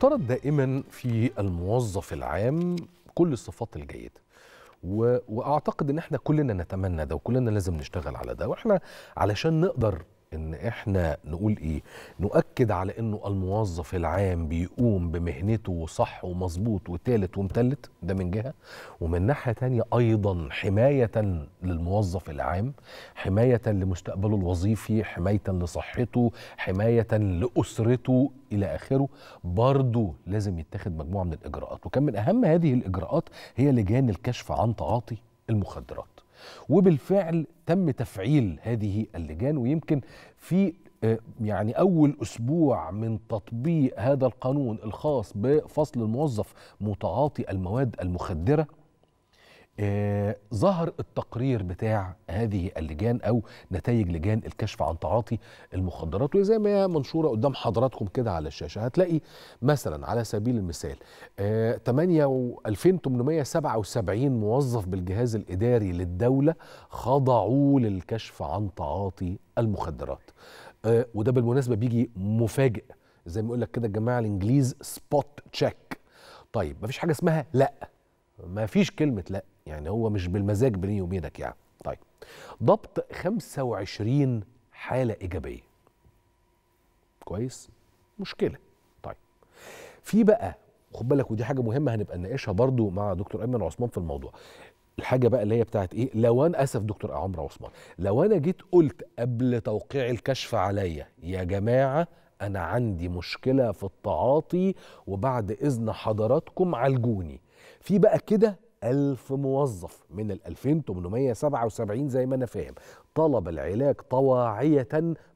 يفترض دائما في الموظف العام كل الصفات الجيده و... واعتقد ان احنا كلنا نتمنى ده وكلنا لازم نشتغل على ده واحنا علشان نقدر ان احنا نقول ايه نؤكد على انه الموظف العام بيقوم بمهنته صح ومظبوط وتالت ومتلت ده من جهه ومن ناحيه تانية ايضا حمايه للموظف العام حمايه لمستقبله الوظيفي حمايه لصحته حمايه لاسرته الى اخره برضه لازم يتخذ مجموعه من الاجراءات وكان من اهم هذه الاجراءات هي لجان الكشف عن تعاطي المخدرات وبالفعل تم تفعيل هذه اللجان ويمكن في آه، يعني أول أسبوع من تطبيق هذا القانون الخاص بفصل الموظف متعاطي المواد المخدرة آه ظهر التقرير بتاع هذه اللجان او نتائج لجان الكشف عن تعاطي المخدرات وزي ما هي منشوره قدام حضراتكم كده على الشاشه هتلاقي مثلا على سبيل المثال آه 2877 موظف بالجهاز الاداري للدوله خضعوا للكشف عن تعاطي المخدرات آه وده بالمناسبه بيجي مفاجئ زي ما يقول لك كده الجماعه الانجليز سبوت تشيك طيب مفيش حاجه اسمها لا ما فيش كلمه لا يعني هو مش بالمزاج بيني وبينك يعني طيب ضبط 25 حالة إيجابية كويس مشكلة طيب في بقى خد بالك ودي حاجة مهمة هنبقى نناقشها برضو مع دكتور أيمن عثمان في الموضوع الحاجة بقى اللي هي بتاعت إيه لو أنا أسف دكتور عمرو عثمان لو أنا جيت قلت قبل توقيع الكشف عليا يا جماعة أنا عندي مشكلة في التعاطي وبعد إذن حضراتكم عالجوني في بقى كده 1000 موظف من ال 2877 زي ما انا فاهم طلب العلاج طواعية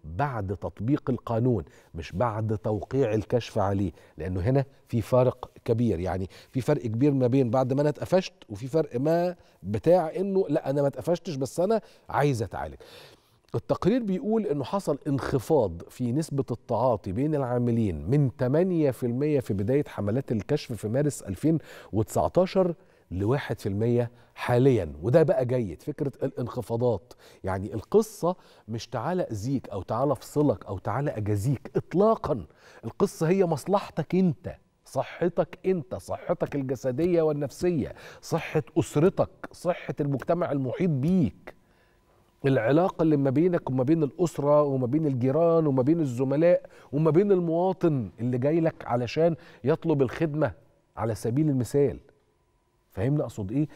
بعد تطبيق القانون مش بعد توقيع الكشف عليه لانه هنا في فرق كبير يعني في فرق كبير ما بين بعد ما انا اتقفشت وفي فرق ما بتاع انه لا انا ما اتقفشتش بس انا عايز اتعالج التقرير بيقول انه حصل انخفاض في نسبة التعاطي بين العاملين من 8% في بداية حملات الكشف في مارس 2019 لواحد في المية حاليا وده بقى جيد فكرة الانخفاضات يعني القصة مش تعالى أذيك أو تعالى أفصلك أو تعالى أجازيك إطلاقا القصة هي مصلحتك أنت صحتك انت صحتك الجسديه والنفسيه صحه اسرتك صحه المجتمع المحيط بيك العلاقه اللي ما بينك وما بين الاسره وما بين الجيران وما بين الزملاء وما بين المواطن اللي جاي لك علشان يطلب الخدمه على سبيل المثال فاهمني اقصد ايه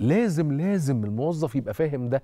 لازم لازم الموظف يبقى فاهم ده